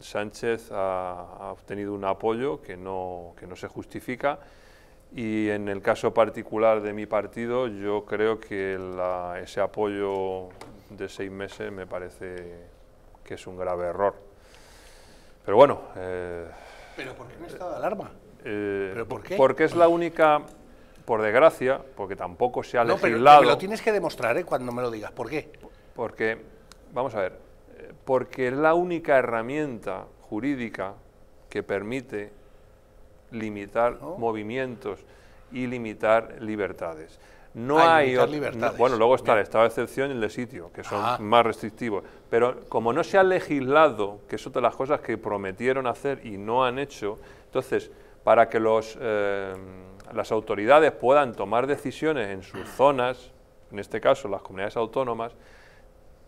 Sánchez ha, obtenido un apoyo que no, que no se justifica y en el caso particular de mi partido yo creo que ese apoyo de seis meses me parece que es un grave error. Pero bueno... Eh, ¿Pero por qué no estado de alarma? Eh, ¿Pero por qué? Porque es la única, por desgracia, porque tampoco se ha Pero, lo tienes que demostrar ¿eh? cuando me lo digas. ¿Por qué? Porque, vamos a ver, porque es la única herramienta jurídica que permite limitar movimientos y limitar libertades. No ah, hay libertades. bueno, luego está el estado de excepción y el de sitio, que son ah. más restrictivos. Pero como no se ha legislado, que es otra de las cosas que prometieron hacer y no han hecho, entonces, para que los, eh, las autoridades puedan tomar decisiones en sus zonas, en este caso las comunidades autónomas,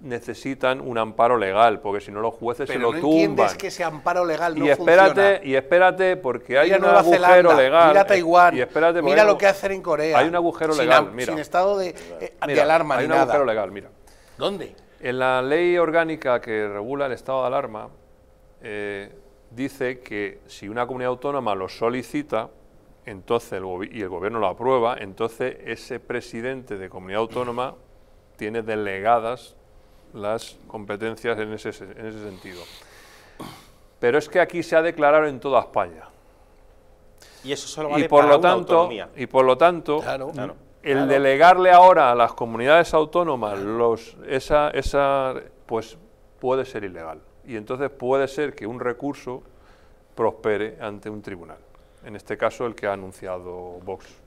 necesitan un amparo legal, porque si no los jueces se lo no entiendes que ese amparo legal no y espérate, Y espérate, porque hay un agujero legal. Eh, mira Taiwán, mira lo que hacen en Corea. Hay un agujero legal, mira. Sin estado de, eh, alarma ni nada. legal, mira. ¿Dónde? En la ley orgánica que regula el estado de alarma, eh, dice que si una comunidad autónoma lo solicita, entonces y el gobierno lo aprueba, entonces ese presidente de comunidad autónoma tiene delegadas las competencias en ese, en ese sentido. Pero es que aquí se ha declarado en toda España. Y eso solo vale y por para lo tanto, autonomía. Y por lo tanto, el delegarle ahora a las comunidades autónomas los, esa, esa, pues puede ser ilegal. Y entonces puede ser que un recurso prospere ante un tribunal. En este caso, el que ha anunciado Vox.